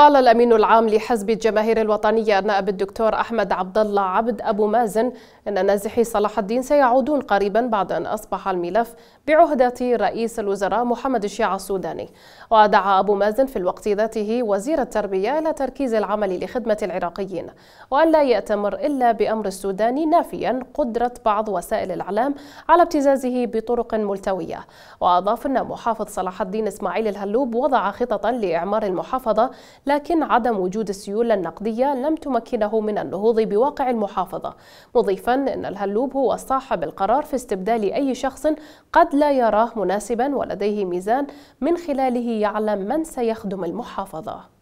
قال الامين العام لحزب الجماهير الوطنيه النائب الدكتور احمد عبد الله عبد ابو مازن ان نازحي صلاح الدين سيعودون قريبا بعد ان اصبح الملف بعهده رئيس الوزراء محمد الشيع السوداني ودعا ابو مازن في الوقت ذاته وزير التربيه الى تركيز العمل لخدمه العراقيين وان لا ياتمر الا بامر السوداني نافيا قدره بعض وسائل الاعلام على ابتزازه بطرق ملتويه واضاف ان محافظ صلاح الدين اسماعيل الهلوب وضع خططا لاعمار المحافظه لكن عدم وجود السيولة النقدية لم تمكنه من النهوض بواقع المحافظة مضيفا أن الهلوب هو صاحب القرار في استبدال أي شخص قد لا يراه مناسبا ولديه ميزان من خلاله يعلم من سيخدم المحافظة